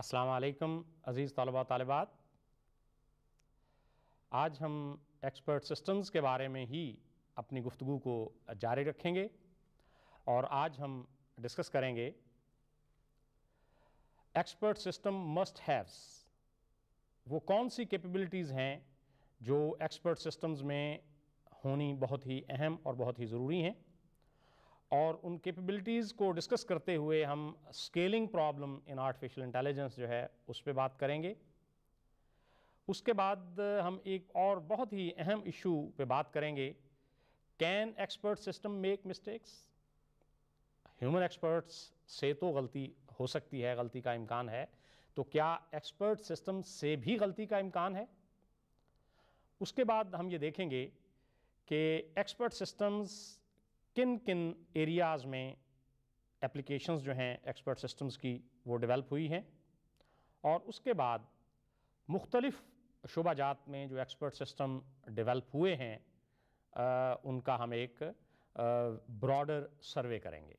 अस्सलाम अज़ीज़ तलबा तलबात आज हम एक्सपर्ट सिस्टम्स के बारे में ही अपनी गुफ्तु को जारी रखेंगे और आज हम डिस्कस करेंगे एक्सपर्ट सिस्टम मस्ट हैव्स वो कौन सी कैपेबिलिटीज़ हैं जो एक्सपर्ट सिस्टम्स में होनी बहुत ही अहम और बहुत ही ज़रूरी हैं और उन कैपेबिलिटीज़ को डिस्कस करते हुए हम scaling problem in artificial intelligence जो है उस पर बात करेंगे उसके बाद हम एक और बहुत ही अहम इशू पे बात करेंगे can expert system make mistakes human experts से तो गलती हो सकती है गलती का इम्कान है तो क्या एक्सपर्ट सिस्टम से भी गलती का इम्कान है उसके बाद हम ये देखेंगे कि एक्सपर्ट सिस्टम्स किन किन एरियाज़ में एप्लीकेशंस जो हैं एक्सपर्ट सिस्टम्स की वो डेवलप हुई हैं और उसके बाद मुख्तलिफ़ शुबाजात में जो एक्सपर्ट सिस्टम डेवलप हुए हैं आ, उनका हम एक ब्रॉडर सर्वे करेंगे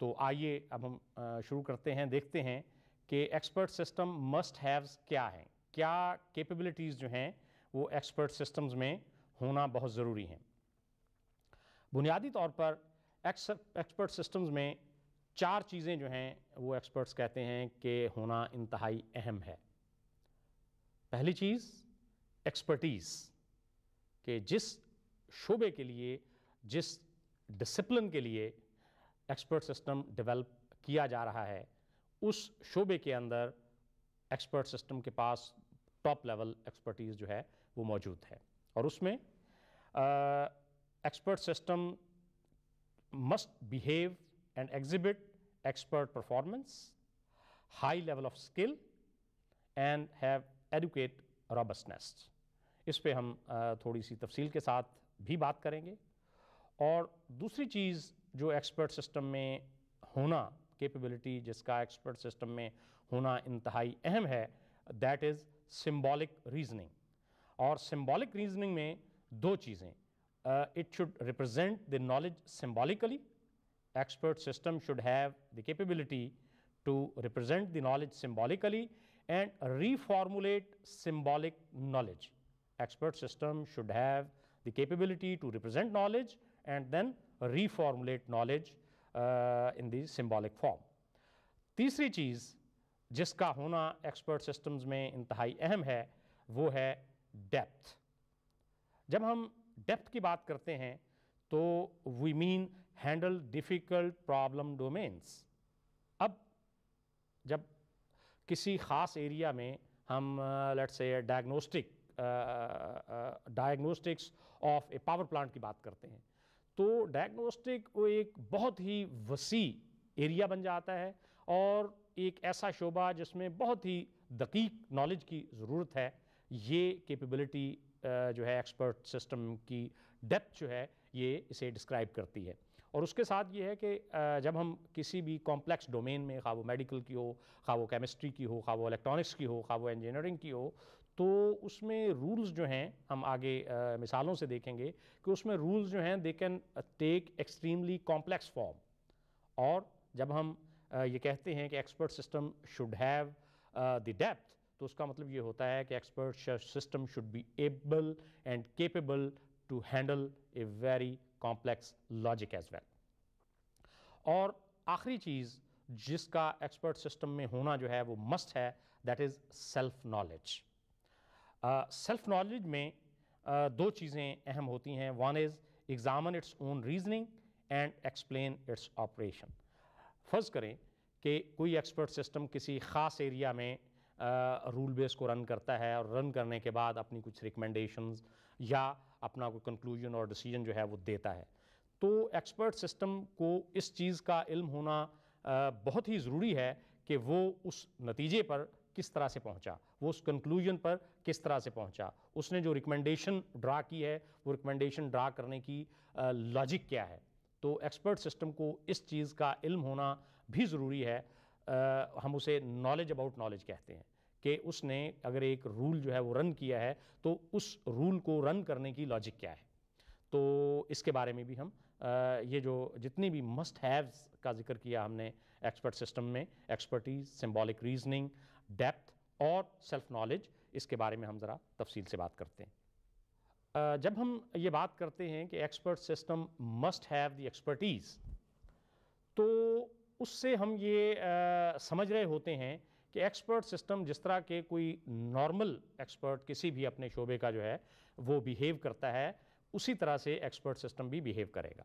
तो आइए अब हम शुरू करते हैं देखते हैं कि एक्सपर्ट सिस्टम मस्ट हैव्स क्या हैं क्या कैपेबिलिटीज़ जो हैं वो एक्सपर्ट सिस्टम्स में होना बहुत ज़रूरी हैं बुनियादी तौर पर एक्सपर्ट सिस्टम्स में चार चीज़ें जो हैं वो एक्सपर्ट्स कहते हैं कि होना इंतहाई अहम है पहली चीज़ एक्सपर्टीज़ कि जिस शोबे के लिए जिस डिसिप्लिन के लिए एक्सपर्ट सिस्टम डेवलप किया जा रहा है उस शोबे के अंदर एक्सपर्ट सिस्टम के पास टॉप लेवल एक्सपर्टीज़ जो है वो मौजूद है और उसमें आ, expert system must behave and exhibit expert performance, high level of skill, and have adequate robustness. इस पे हम थोड़ी सी तफसील के साथ भी बात करेंगे और दूसरी चीज़ जो एक्सपर्ट सिस्टम में होना कैपेबिलिटी जिसका एक्सपर्ट सिस्टम में होना इंतहाई अहम है दैट इज़ सिम्बॉलिक रीजनिंग और सिम्बॉलिक रीजनिंग में दो चीज़ें uh, it should represent the knowledge symbolically. Expert system should have the capability to represent the knowledge symbolically and reformulate symbolic knowledge. Expert system should have the capability to represent knowledge and then reformulate knowledge uh, in the symbolic form. तीसरी चीज़ जिसका होना expert systems में इंतहाई अहम है वो है depth. Depth की बात करते हैं तो we mean handle difficult problem domains अब जब किसी ख़ास एरिया में हम let's say diagnostic diagnostics of a power plant की बात करते हैं तो डायग्नोस्टिक वो एक बहुत ही वसी एरिया बन जाता है और एक ऐसा शोबा जिसमें बहुत ही दकीक नॉलेज की ज़रूरत है ये कैपेबिलिटी जो है एक्सपर्ट सिस्टम की डेप्थ जो है ये इसे डिस्क्राइब करती है और उसके साथ ये है कि जब हम किसी भी कॉम्प्लेक्स डोमेन में खा वो मेडिकल की हो खा वो केमिस्ट्री की हो खा वो इलेक्ट्रॉनिक्स की हो खा वो इंजीनियरिंग की हो तो उसमें रूल्स जो हैं हम आगे आ, मिसालों से देखेंगे कि उसमें रूल्स जो हैं they can take extremely complex form और जब हम आ, ये कहते हैं कि expert system should have the depth तो उसका मतलब ये होता है कि expert system should be able and capable to handle a very complex logic as well और आखिरी चीज़ जिसका एक्सपर्ट सिस्टम में होना जो है वो मस्ट है that is self knowledge self knowledge में uh, दो चीज़ें अहम होती हैं one is examine its own reasoning and explain its operation फ़र्ज़ करें कि कोई एक्सपर्ट सिस्टम किसी ख़ास एरिया में रूल बेस को रन करता है और रन करने के बाद अपनी कुछ रिकमेंडेशंस या अपना कोई कंक्लूजन और डिसीजन जो है वो देता है तो एक्सपर्ट सिस्टम को इस चीज़ का इल्म होना बहुत ही ज़रूरी है कि वो उस नतीजे पर किस तरह से पहुंचा वो उस कंक्लूजन पर किस तरह से पहुंचा उसने जो रिकमेंडेशन ड्रा की है वो रिकमेंडेशन ड्रा करने की लॉजिक क्या है तो एक्सपर्ट सिस्टम को इस चीज़ का इल्म होना भी ज़रूरी है आ, हम उसे नॉलेज अबाउट नॉलेज कहते हैं कि उसने अगर एक रूल जो है वो रन किया है तो उस रूल को रन करने की लॉजिक क्या है तो इसके बारे में भी हम आ, ये जो जितने भी मस्ट हैव्स का जिक्र किया हमने एक्सपर्ट सिस्टम में एक्सपर्टीज सिम्बॉलिक रीजनिंग डेप्थ और सेल्फ नॉलेज इसके बारे में हम ज़रा तफसील से बात करते हैं जब हम ये बात करते हैं कि expert system must have the expertise तो उससे हम ये आ, समझ रहे होते हैं कि एक्सपर्ट सिस्टम जिस तरह के कोई नॉर्मल एक्सपर्ट किसी भी अपने शोबे का जो है वो बिहेव करता है उसी तरह से एक्सपर्ट सिस्टम भी बिहेव करेगा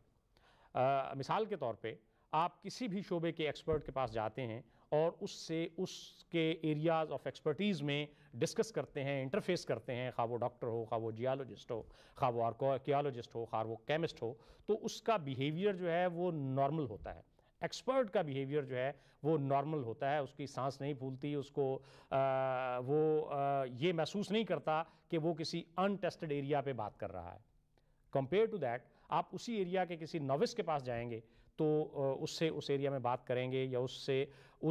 आ, मिसाल के तौर पे आप किसी भी शोबे के एक्सपर्ट के पास जाते हैं और उससे उसके एरियाज़ ऑफ एक्सपर्टीज़ में डिस्कस करते हैं इंटरफेस करते हैं खा वो डॉक्टर हो खा वो जियालॉजिस्ट हो खा वो आर्कोकियालॉजिस्ट हो खा वो केमिस्ट हो तो उसका बिहेवियर जो है वो नॉर्मल होता है एक्सपर्ट का बिहेवियर जो है वो नॉर्मल होता है उसकी सांस नहीं फूलती उसको आ, वो आ, ये महसूस नहीं करता कि वो किसी अनटेस्टेड एरिया पे बात कर रहा है कंपेयर टू दैट आप उसी एरिया के किसी नविस के पास जाएंगे तो उससे उस एरिया में बात करेंगे या उससे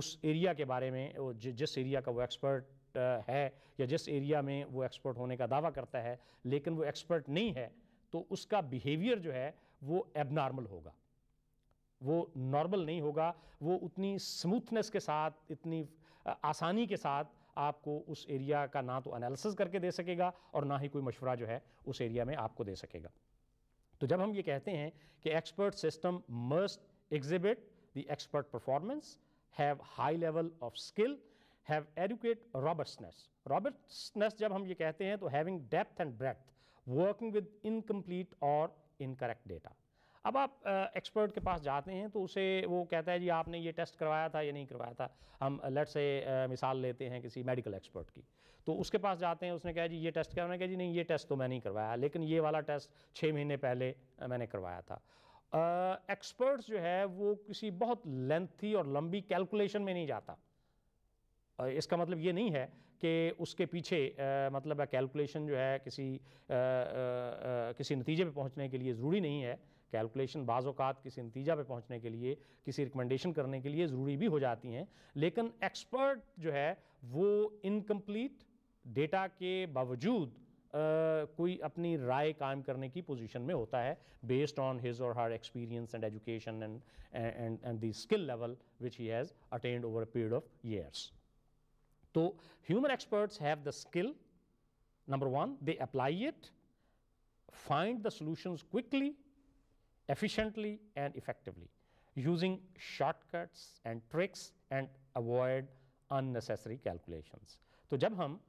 उस एरिया के बारे में जिस एरिया का वो एक्सपर्ट है या जिस एरिया में वो एक्सपर्ट होने का दावा करता है लेकिन वो एक्सपर्ट नहीं है तो उसका बिहेवियर जो है वो एबनॉर्मल होगा वो नॉर्मल नहीं होगा वो उतनी स्मूथनेस के साथ इतनी आसानी के साथ आपको उस एरिया का ना तो एनालिसिस करके दे सकेगा और ना ही कोई मशवरा जो है उस एरिया में आपको दे सकेगा तो जब हम ये कहते हैं कि expert system must exhibit the expert performance have high level of skill have adequate robustness robustness जब हम ये कहते हैं तो having depth and breadth working with incomplete और इनकरेक्ट डेटा अब आप एक्सपर्ट के पास जाते हैं तो उसे वो कहता है जी आपने ये टेस्ट करवाया था या नहीं करवाया था हम लेट से मिसाल लेते हैं किसी मेडिकल एक्सपर्ट की तो उसके पास जाते हैं उसने कहा जी ये टेस्ट करवाया कहा जी नहीं ये टेस्ट तो मैं नहीं करवाया लेकिन ये वाला टेस्ट छः महीने पहले मैंने करवाया था एक्सपर्ट्स uh, जो है वो किसी बहुत लेंथी और लंबी कैलकुलेशन में नहीं जाता uh, इसका मतलब ये नहीं है कि उसके पीछे uh, मतलब कैलकुलेशन जो है किसी किसी नतीजे पे पहुंचने के लिए ज़रूरी नहीं है कैलकुलेशन बाज़ात किसी नतीजा पे पहुंचने के लिए किसी रिकमेंडेशन करने के लिए ज़रूरी भी हो जाती हैं लेकिन एक्सपर्ट जो है वो इनकम्प्लीट डेटा के बावजूद आ, कोई अपनी राय कायम करने की पोजीशन में होता है बेस्ड ऑन हिज और her experience and education and and and the skill level which he has attained over a period of years तो human experts have the skill number one they apply it find the solutions quickly efficiently and effectively using shortcuts and tricks and avoid unnecessary calculations. तो जब हम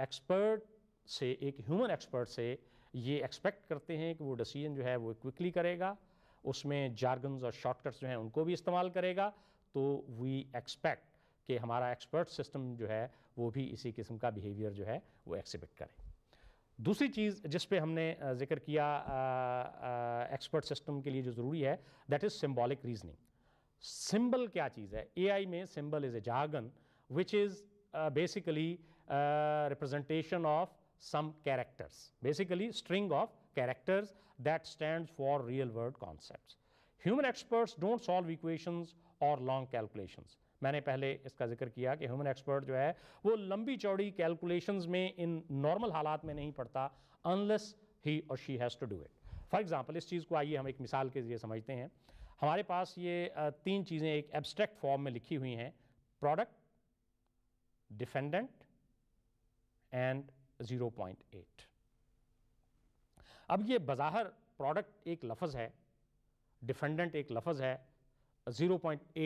expert से एक human expert से ये expect करते हैं कि वो डिसीजन जो है वो क्विकली करेगा उसमें जार्गन्स और शॉर्टकट्स जो हैं उनको भी इस्तेमाल करेगा तो वी एक्सपेक्ट कि हमारा एक्सपर्ट सिस्टम जो है वो भी इसी किस्म का बिहेवियर जो है वो एक्सिबिट करे दूसरी चीज़ जिस पे हमने जिक्र किया एक्सपर्ट सिस्टम के लिए जो ज़रूरी है that is symbolic reasoning symbol क्या चीज़ है एआई में symbol is a jargon which is basically representation of some characters basically string of characters that stand for real world concept human experts don't solve equations और long calculations मैंने पहले इसका जिक्र किया कि ह्यूमन एक्सपर्ट जो है वो लंबी चौड़ी कैलकुलेशंस में इन नॉर्मल हालात में नहीं पड़ता अनलेस ही और she has to do it for example इस चीज़ को आइए हम एक मिसाल के ज़रिए समझते हैं हमारे पास ये तीन चीज़ें एक एब्स्ट्रैक्ट फॉर्म में लिखी हुई हैं प्रोडक्ट डिफेंडेंट एंड एट अब ये बज़ाहर प्रोडक्ट एक लफज है डिफेंडेंट एक लफज है 0.8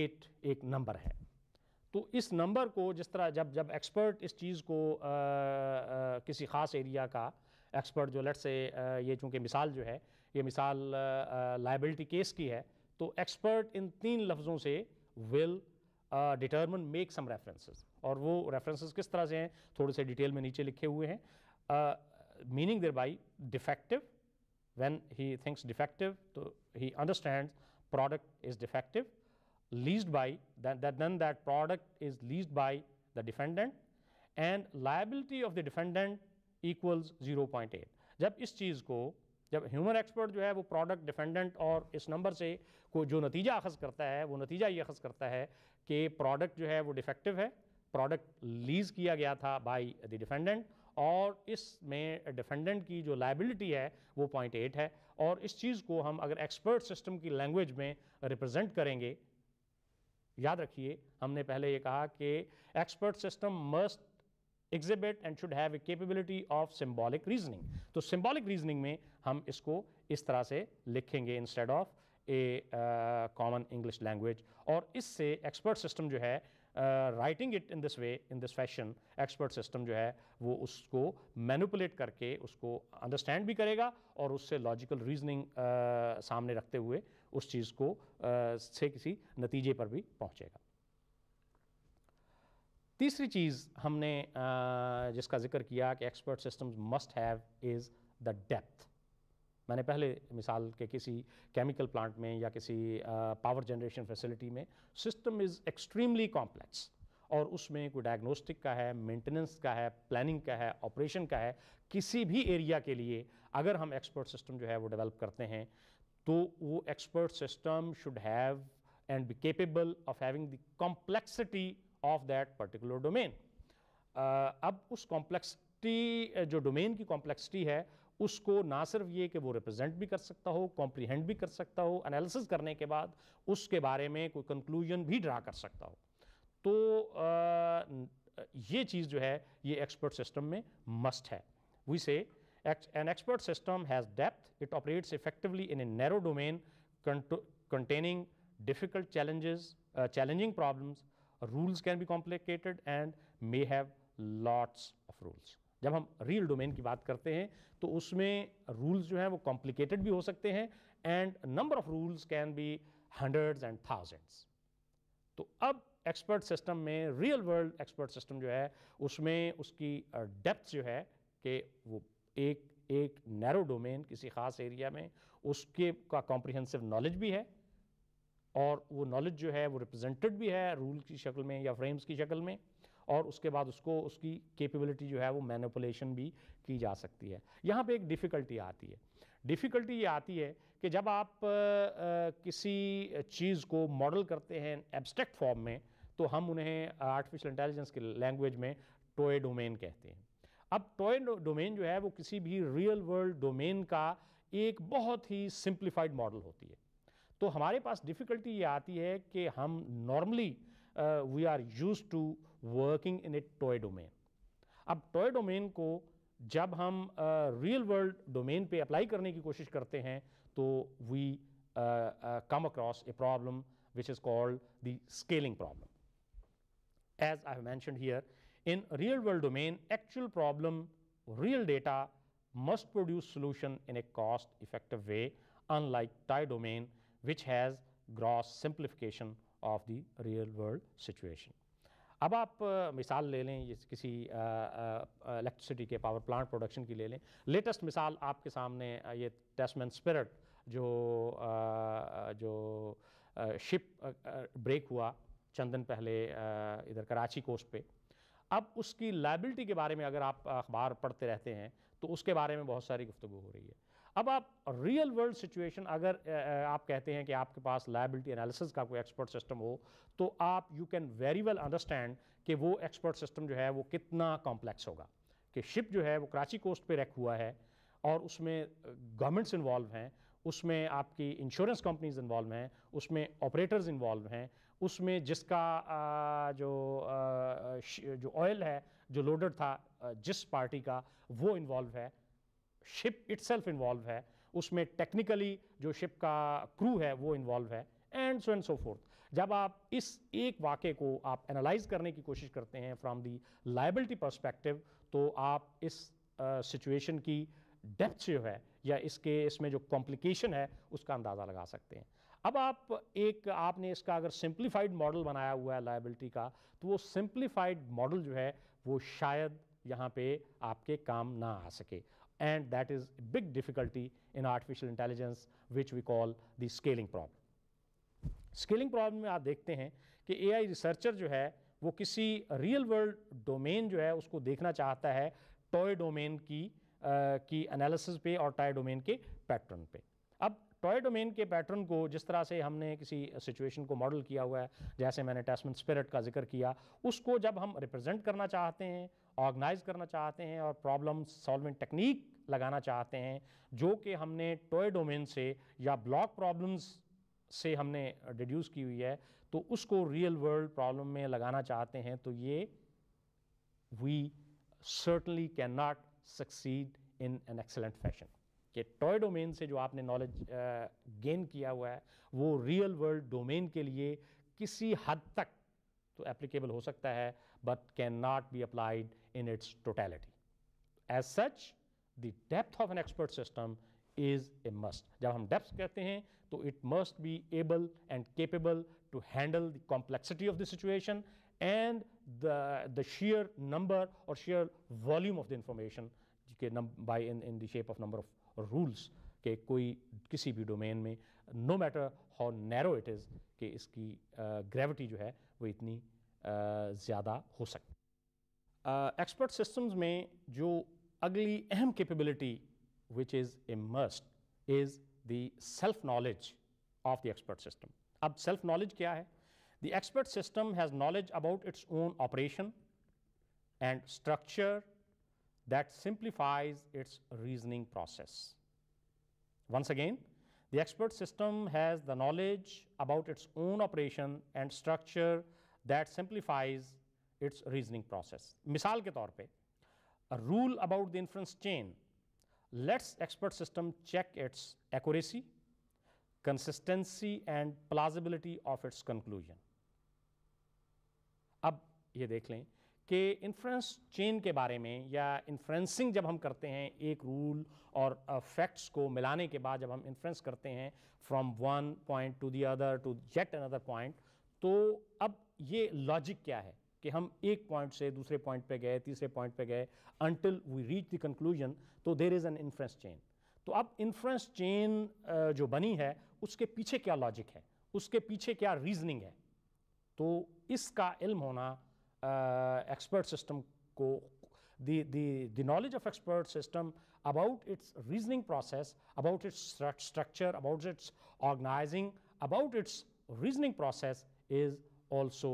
एक नंबर है तो इस नंबर को जिस तरह जब जब एक्सपर्ट इस चीज़ को आ, आ, किसी ख़ास एरिया का एक्सपर्ट जो लट से आ, ये चूँकि मिसाल जो है ये मिसाल लाइबिलिटी केस की है तो एक्सपर्ट इन तीन लफ्ज़ों से will determine make some references और वो रेफरेंसेस किस तरह से हैं थोड़े से डिटेल में नीचे लिखे हुए हैं meaning thereby defective when he thinks defective he understand product is defective, leased by, then that, then that product is leased by the defendant and liability of the defendant equals 0.8. jab is cheez ko जब human expert जो है वो product defendant और इस number से को जो नतीजा अखज़ करता है वो नतीजा ये अखज़ करता है कि प्रोडक्ट जो है वो डिफेक्टिव है प्रोडक्ट लीज़ किया गया था बाय द डिफेंडेंट और इसमें डिफेंडेंट की जो लाइबिलिटी है वो पॉइंट एट है और इस चीज़ को हम अगर एक्सपर्ट सिस्टम की लैंग्वेज में रिप्रेजेंट करेंगे याद रखिए हमने पहले ये कहा कि expert system must exhibit and should have a capability of symbolic reasoning तो सिम्बॉलिक रीजनिंग में हम इसको इस तरह से लिखेंगे instead of a common English language और इससे एक्सपर्ट सिस्टम जो है writing it in this way in this fashion expert system जो है वो उसको मैनुपुलेट करके उसको अंडरस्टैंड भी करेगा और उससे लॉजिकल रीजनिंग सामने रखते हुए उस चीज़ को uh, से किसी नतीजे पर भी पहुँचेगा तीसरी चीज़ हमने uh, जिसका जिक्र किया कि expert system must have is the depth मैंने पहले मिसाल के किसी केमिकल प्लांट में या किसी पावर जनरेशन फैसिलिटी में सिस्टम इज़ एक्सट्रीमली कॉम्प्लेक्स और उसमें कोई डायग्नोस्टिक का है मेंटेनेंस का है प्लानिंग का है ऑपरेशन का है किसी भी एरिया के लिए अगर हम एक्सपर्ट सिस्टम जो है वो डेवलप करते हैं तो वो expert system should have and be capable of having the complexity of that particular domain अब उस कॉम्प्लेक्सिटी जो डोमेन की कॉम्प्लेक्सिटी है उसको ना सिर्फ ये कि वो रिप्रेजेंट भी कर सकता हो कॉम्प्रीहेंड भी कर सकता हो एनालिसिस करने के बाद उसके बारे में कोई कंक्लूजन भी ड्रा कर सकता हो तो आ, ये चीज़ जो है ये एक्सपर्ट सिस्टम में मस्ट है we say an expert system has depth it operates effectively in a narrow domain containing difficult challenges challenging problems rules can be complicated and may have lots of rules जब हम real domain की बात करते हैं तो उसमें rules जो हैं वो कॉम्प्लिकेटेड भी हो सकते हैं and number of rules can be hundreds and thousands तो अब एक्सपर्ट सिस्टम में रियल वर्ल्ड एक्सपर्ट सिस्टम जो है उसमें उसकी डेप्थ जो है कि वो एक एक नैरो डोमेन किसी खास एरिया में उसके का कॉम्प्रिहेंसिव नॉलेज भी है और वो नॉलेज जो है वो रिप्रेजेंटेड भी है रूल की शक्ल में या फ्रेम्स की शक्ल में और उसके बाद उसको उसकी कैपेबिलिटी जो है वो मैनिपुलेशन भी की जा सकती है यहाँ पे एक डिफ़िकल्टी आती है डिफ़िकल्टी ये आती है कि जब आप आ, किसी चीज़ को मॉडल करते हैं एब्स्ट्रैक्ट फॉर्म में तो हम उन्हें आर्टिफिशियल इंटेलिजेंस की लैंग्वेज में टोए डोमेन कहते हैं अब टोए डोमेन जो है वो किसी भी रियल वर्ल्ड डोमेन का एक बहुत ही सिंप्लीफाइड मॉडल होती है तो हमारे पास डिफ़िकल्टी ये आती है कि हम normally we are use to working in a toy domain अब टॉय डोमेन को जब हम रियल वर्ल्ड डोमेन पे अप्लाई करने की कोशिश करते हैं तो we come across a problem which is called the scaling problem as I mention here in real world domain actual problem real data must produce solution in a cost effective way unlike toy domain which has gross simplification of the real world situation अब आप मिसाल ले लें जिस किसी electricity के power plant production की ले लें लेटेस्ट मिसाल आपके सामने ये टेस्टमैन स्पिरट जो आ, जो आ, शिप ब्रेक हुआ चंद दिन पहले इधर कराची कोस्ट पे अब उसकी लाइबिलिटी के बारे में अगर आप अखबार पढ़ते रहते हैं तो उसके बारे में बहुत सारी गुफ्तु हो रही है अब आप रियल वर्ल्ड सिचुएशन अगर आप कहते हैं कि आपके पास लाइबिलिटी एनालिसिस का कोई एक्सपर्ट सिस्टम हो तो आप you can very well understand कि वो एक्सपर्ट सिस्टम जो है वो कितना कॉम्प्लेक्स होगा कि शिप जो है वो कराची कोस्ट पे रैक हुआ है और उसमें गवर्नमेंट्स इन्वॉल्व हैं उसमें आपकी इंश्योरेंस कंपनीज इन्वॉल्व हैं उसमें ऑपरेटर्स इन्वॉल्व हैं उसमें जिसका जो जो ऑयल है जो लोडेड था जिस पार्टी का वो इन्वॉल्व है शिप इट्सल्फ इन्वॉल्व है उसमें टेक्निकली जो शिप का क्रू है वो इन्वॉल्व है and so and so forth जब आप इस एक वाक्य को आप एनालाइज करने की कोशिश करते हैं फ्रॉम दी लाइबिलिटी परस्पेक्टिव तो आप इस सिचुएशन uh, की डेप्थ जो है या इसके इसमें जो कॉम्प्लिकेशन है उसका अंदाज़ा लगा सकते हैं अब आप एक आपने इसका अगर सिंप्लीफाइड मॉडल बनाया हुआ है लाइबिलिटी का तो वो सिंप्लीफाइड मॉडल जो है वो शायद यहाँ पे आपके काम ना आ सके and that is a big difficulty in artificial intelligence which we call the scaling problem. scaling problem mein aap dekhte hain ki ai researcher jo hai wo kisi real world domain jo hai usko dekhna chahta hai toy domain ki uh, ki analysis pe aur toy domain ke pattern pe ab toy domain के pattern को जिस तरह से हमने किसी situation को model किया हुआ है जैसे मैंने टेस्टमेंट स्पिरिट का जिक्र किया उसको जब हम रिप्रेजेंट करना चाहते हैं ऑर्गेनाइज करना चाहते हैं और प्रॉब्लम सॉल्विंग टेक्निक लगाना चाहते हैं जो कि हमने टॉय डोमेन से या ब्लॉक प्रॉब्लम्स से हमने डिड्यूस की हुई है तो उसको रियल वर्ल्ड प्रॉब्लम में लगाना चाहते हैं तो ये we certainly can not succeed in an excellent fashion कि टॉय डोमेन से जो आपने नॉलेज गेन किया हुआ है वो रियल वर्ल्ड डोमेन के लिए किसी हद तक तो एप्लीकेबल हो सकता है but cannot be applied in its totality. As such, the depth of an expert system is a must. जब हम depth कहते हैं तो it must be able and capable to handle the complexity of the situation and the, the sheer number or sheer volume of the information by in, in the shape of number of rules कि कोई किसी भी domain में no matter how narrow it is इसकी gravity uh, जो है वो इतनी ज़्यादा हो सके। एक्सपर्ट सिस्टम्स में जो अगली अहम capability which is immersed is the self knowledge of the expert system अब सेल्फ नॉलेज क्या है the expert system has knowledge about its own operation and structure that simplifies its reasoning process. Once again, the expert system has the knowledge about its own operation and structure that simplifies its reasoning process मिसाल के तौर पे rule about the inference chain lets expert system check its accuracy consistency and plausibility of its conclusion अब ये देख लें कि inference chain के बारे में या इन्फ्रेंसिंग जब हम करते हैं एक रूल और फैक्ट्स को मिलाने के बाद जब हम इन्फ्रेंस करते हैं from one point to the other to yet another point तो अब ये लॉजिक क्या है कि हम एक पॉइंट से दूसरे पॉइंट पे गए तीसरे पॉइंट पे गए until we reach the conclusion तो there is an inference chain तो अब इन्फ्रेंस चेन जो बनी है उसके पीछे क्या लॉजिक है उसके पीछे क्या रीजनिंग है तो इसका इल्म होना एक्सपर्ट uh, सिस्टम को the knowledge of expert system about its reasoning process about its structure about its organizing about its reasoning process is also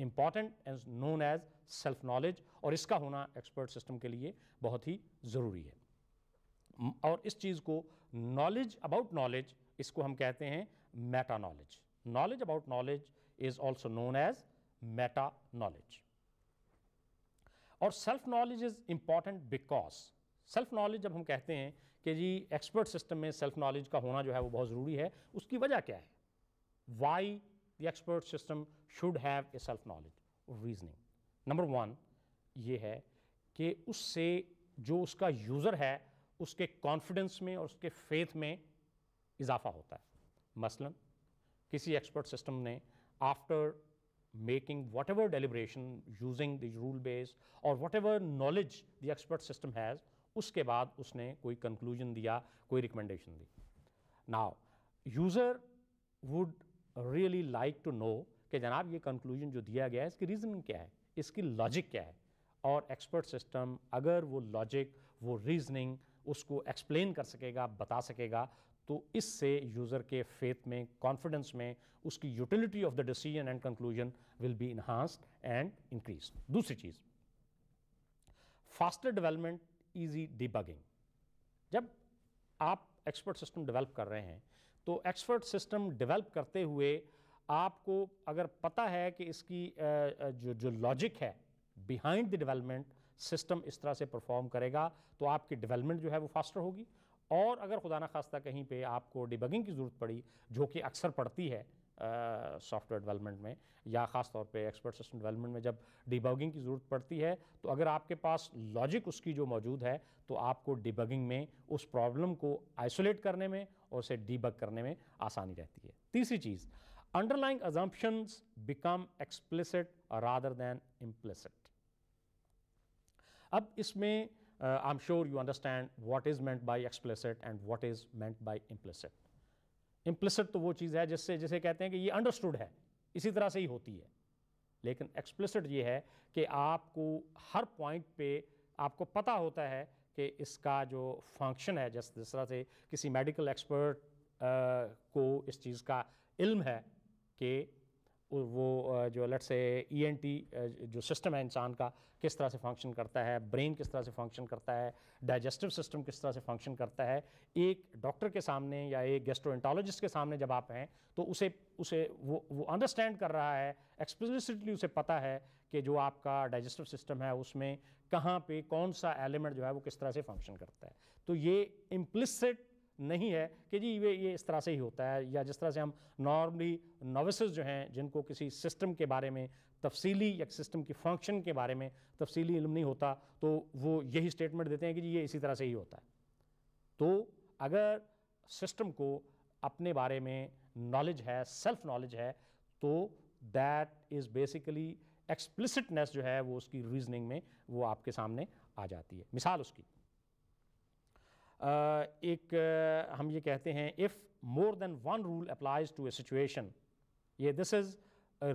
important as known as self knowledge और इसका होना expert system के लिए बहुत ही ज़रूरी है और इस चीज़ को नॉलेज अबाउट नॉलेज इसको हम कहते हैं meta knowledge knowledge about knowledge is also known as meta knowledge और self knowledge is important because self knowledge जब हम कहते हैं कि जी एक्सपर्ट सिस्टम में सेल्फ नॉलेज का होना जो है वो बहुत ज़रूरी है उसकी वजह क्या है why the expert system should have a self knowledge of reasoning number 1 ye hai ki usse jo uska user hai uske confidence mein aur uske faith mein izafa hota hai maslan kisi expert system ne after making whatever deliberation using the rule base or whatever knowledge the expert system has uske baad usne koi conclusion diya koi recommendation di now user would really like to know कि जनाब ये conclusion जो दिया गया है इसकी reason क्या है इसकी लॉजिक क्या है और एक्सपर्ट सिस्टम अगर वो लॉजिक वो रीजनिंग उसको एक्सप्लेन कर सकेगा बता सकेगा तो इससे यूज़र के फेथ में कॉन्फिडेंस में उसकी utility of the decision and conclusion will be enhanced and increase दूसरी चीज़ फास्टर डेवलपमेंट इजी डिबगिंग जब आप एक्सपर्ट सिस्टम डेवलप कर रहे हैं तो एक्सपर्ट सिस्टम डेवलप करते हुए आपको अगर पता है कि इसकी जो जो लॉजिक है बिहाइंड द डेवलपमेंट सिस्टम इस तरह से परफॉर्म करेगा तो आपकी डेवलपमेंट जो है वो फास्टर होगी और अगर खुदा ना खास्ता कहीं पे आपको डिबगिंग की ज़रूरत पड़ी जो कि अक्सर पड़ती है सॉफ्टवेयर डेवलपमेंट में या ख़ास तौर पे एक्सपर्ट सिस्टम डेवलपमेंट में जब डिबगिंग की ज़रूरत पड़ती है तो अगर आपके पास लॉजिक उसकी जो मौजूद है तो आपको डिबगिंग में उस प्रॉब्लम को आइसोलेट करने में और उसे डीबग करने में आसानी रहती है तीसरी चीज़ underlying assumptions become explicit rather than implicit अब इसमें I am sure you understand what is meant by explicit and what is meant by implicit implicit तो वो चीज़ है जिससे जिसे कहते हैं कि ये अंडरस्टूड है इसी तरह से ही होती है लेकिन एक्सप्लिसिट ये है कि आपको हर पॉइंट पे आपको पता होता है कि इसका जो फंक्शन है जैसे जिस तरह से किसी मेडिकल एक्सपर्ट को इस चीज़ का इल्म है कि वो जो लट से ईएनटी जो सिस्टम है इंसान का किस तरह से फंक्शन करता है ब्रेन किस तरह से फंक्शन करता है डाइजेस्टिव सिस्टम किस तरह से फंक्शन करता है एक डॉक्टर के सामने या एक गेस्ट्रोइंटोलॉजिस्ट के सामने जब आप हैं तो उसे उसे वो वो अंडरस्टैंड कर रहा है एक्सप्लिसिटली उसे पता है कि जो आपका डाइजेस्टिव सिस्टम है उसमें कहाँ पे कौन सा एलिमेंट जो है वो किस तरह से फंक्शन करता है तो ये इम्प्लिसिट नहीं है कि जी ये ये इस तरह से ही होता है या जिस तरह से हम नॉर्मली नोविस जो हैं जिनको किसी सिस्टम के बारे में तफसीली या सिस्टम की फंक्शन के बारे में तफसीली इल्म नहीं होता तो वो यही स्टेटमेंट देते हैं कि जी ये इसी तरह से ही होता है तो अगर सिस्टम को अपने बारे में नॉलेज है सेल्फ नॉलेज है तो दैट इज़ बेसिकली एक्सप्लिसिटनेस जो है वो उसकी रीजनिंग में वो आपके सामने आ जाती है मिसाल उसकी एक हम ये कहते हैं if more than one rule applies to a situation ये this is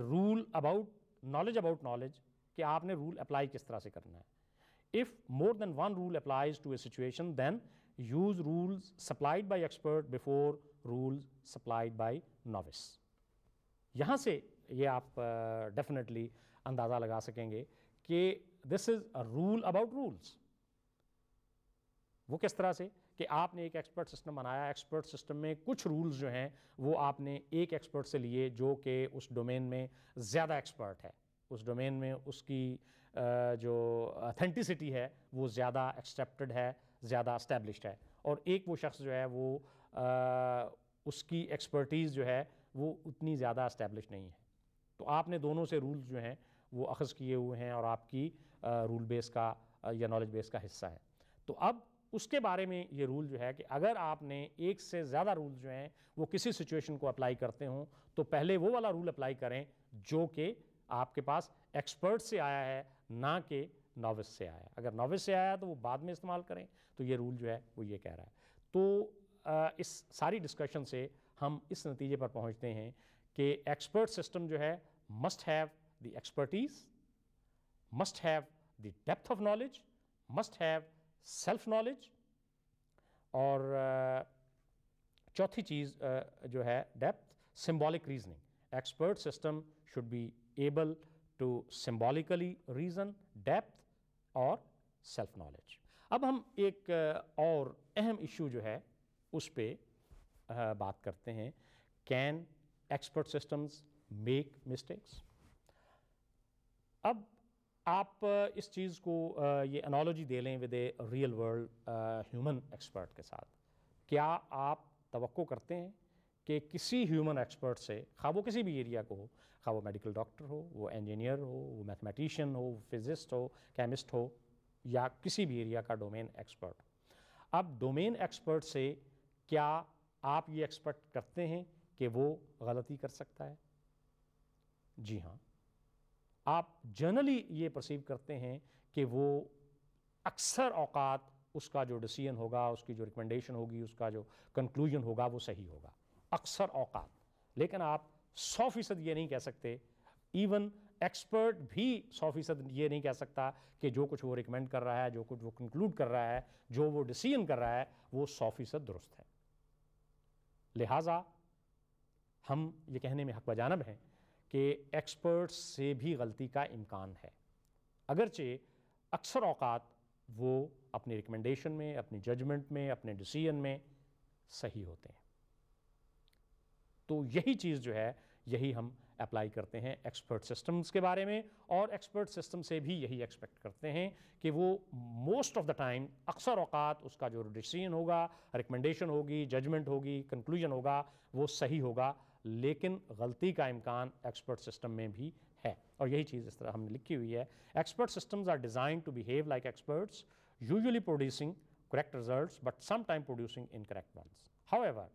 rule about knowledge about knowledge कि आपने रूल अप्लाई किस तरह से करना है if more than one rule applies to a situation then use rules supplied by expert before rules supplied by novice यहाँ से ये आप डेफिनेटली uh, अंदाज़ा लगा सकेंगे कि this is a rule about rules वो किस तरह से कि आपने एक एक्सपर्ट सिस्टम बनाया एक्सपर्ट सिस्टम में कुछ रूल्स जो हैं वो आपने एक एक्सपर्ट से लिए जो कि उस डोमेन में ज़्यादा एक्सपर्ट है उस डोमेन में उसकी जो अथेंटिसिटी है वो ज़्यादा एक्सेप्टेड है ज़्यादा इस्टेब्लिश है और एक वो शख्स जो है वो उसकी एक्सपर्टीज़ जो है वो उतनी ज़्यादा इस्टेब्लिश नहीं है तो आपने दोनों से रूल्स जो हैं वो अखज़ किए हुए हैं और आपकी रूल बेस का या नॉलेज बेस का हिस्सा है तो अब उसके बारे में ये रूल जो है कि अगर आपने एक से ज़्यादा रूल जो हैं वो किसी सिचुएशन को अप्लाई करते हों तो पहले वो वाला रूल अप्लाई करें जो कि आपके पास एक्सपर्ट से आया है ना कि नॉविस से आया अगर नॉविस से आया तो वो बाद में इस्तेमाल करें तो ये रूल जो है वो ये कह रहा है तो इस सारी डिस्कशन से हम इस नतीजे पर पहुँचते हैं कि एक्सपर्ट सिस्टम जो है must have the expertise, must have the depth of knowledge, must have self-knowledge और चौथी चीज़ जो है depth symbolic reasoning expert system should be able to symbolically reason depth और सेल्फ नॉलेज अब हम एक और अहम इशू जो है उस पर बात करते हैं can expert systems make mistakes अब आप इस चीज़ को ये एनोलॉजी दे लें with a real world human expert के साथ क्या आप तो करते हैं कि किसी ह्यूमन एक्सपर्ट से खा वो किसी भी एरिया को हो खा वो मेडिकल डॉक्टर हो वो इंजीनियर हो वो मैथमेटिशियन हो फिजिस्ट हो केमिस्ट हो या किसी भी एरिया का डोमेन एक्सपर्ट अब डोमेन एक्सपर्ट से क्या आप ये एक्सपेक्ट करते हैं कि वो गलती कर सकता है जी हाँ आप जनरली ये परसीव करते हैं कि वो अक्सर औकात उसका जो डिसीजन होगा उसकी जो रिकमेंडेशन होगी उसका जो कंक्लूजन होगा वो सही होगा अक्सर औकात लेकिन आप सौ फीसद ये नहीं कह सकते इवन एक्सपर्ट भी सौ फीसद ये नहीं कह सकता कि जो कुछ वो रिकमेंड कर रहा है जो कुछ वो कंक्लूड कर रहा है जो वो डिसीजन कर रहा है वो सौ फीसद दुरुस्त है लिहाजा हम ये कहने में हक बजानब हैं कि एक्सपर्ट्स से भी गलती का इम्कान है अगरचे अक्सर अवकात वो अपनी रिकमेंडेशन में अपनी जजमेंट में अपने डिसीजन में सही होते हैं तो यही चीज़ जो है यही हम अप्लाई करते हैं एक्सपर्ट सिस्टम्स के बारे में और एक्सपर्ट सिस्टम से भी यही एक्सपेक्ट करते हैं कि वो मोस्ट ऑफ द टाइम अक्सर अवकात उसका जो डिसीजन होगा रिकमेंडेशन होगी जजमेंट होगी कंक्लूजन होगा वो सही होगा लेकिन गलती का इम्कान एक्सपर्ट सिस्टम में भी है और यही चीज़ इस तरह हमने लिखी हुई है expert system are design to behave like experts usually producing correct result but समाइम producing incorrect ones however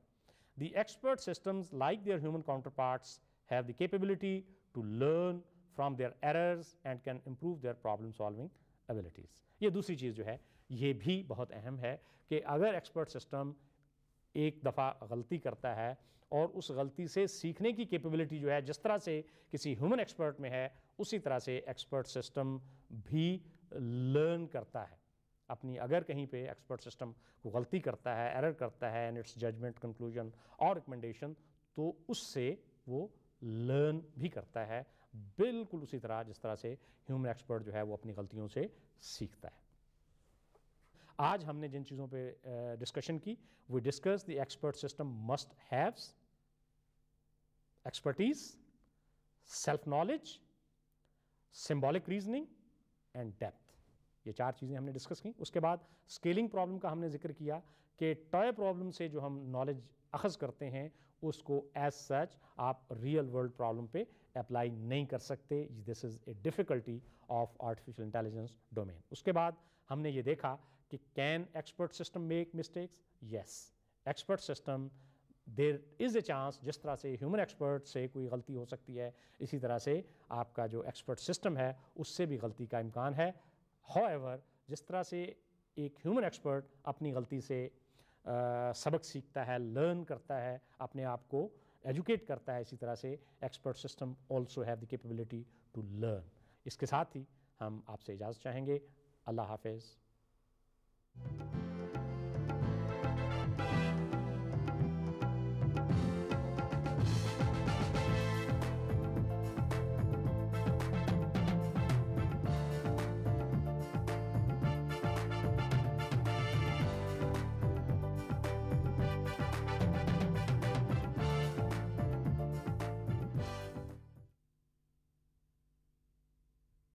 the expert system like their human counterparts have the capability to learn from their errors and can improve their problem solving abilities ये दूसरी चीज़ जो है ये भी बहुत अहम है कि अगर एक्सपर्ट सिस्टम एक दफ़ा गलती करता है और उस गलती से सीखने की कैपेबिलिटी जो है जिस तरह से किसी ह्यूमन एक्सपर्ट में है उसी तरह से एक्सपर्ट सिस्टम भी लर्न करता है अपनी अगर कहीं पे एक्सपर्ट सिस्टम को गलती करता है एरर करता है एंड इट्स जजमेंट कंक्लूजन और रिकमेंडेशन तो उससे वो लर्न भी करता है बिल्कुल उसी तरह जिस तरह से ह्यूमन एक्सपर्ट जो है वो अपनी गलतियों से सीखता है आज हमने जिन चीज़ों पे डिस्कशन की we discuss the expert system must haves expertise self knowledge symbolic reasoning and depth ये चार चीज़ें हमने डिस्कस की उसके बाद स्केलिंग प्रॉब्लम का हमने जिक्र किया कि टॉय प्रॉब्लम से जो हम नॉलेज अखज़ करते हैं उसको एज सच आप रियल वर्ल्ड प्रॉब्लम पे अप्लाई नहीं कर सकते this is a difficulty of artificial intelligence domain उसके बाद हमने ये देखा कि can expert system make mistakes yes expert system there is a chance जिस तरह से ह्यूमन एक्सपर्ट से कोई गलती हो सकती है इसी तरह से आपका जो एक्सपर्ट सिस्टम है उससे भी गलती का इम्कान है हाउएवर जिस तरह से एक ह्यूमन एक्सपर्ट अपनी गलती से आ, सबक सीखता है लर्न करता है अपने आप को एजुकेट करता है इसी तरह से expert system also have the capability to learn इसके साथ ही हम आपसे इजाज़त चाहेंगे अल्लाह हाफिज़ Thank you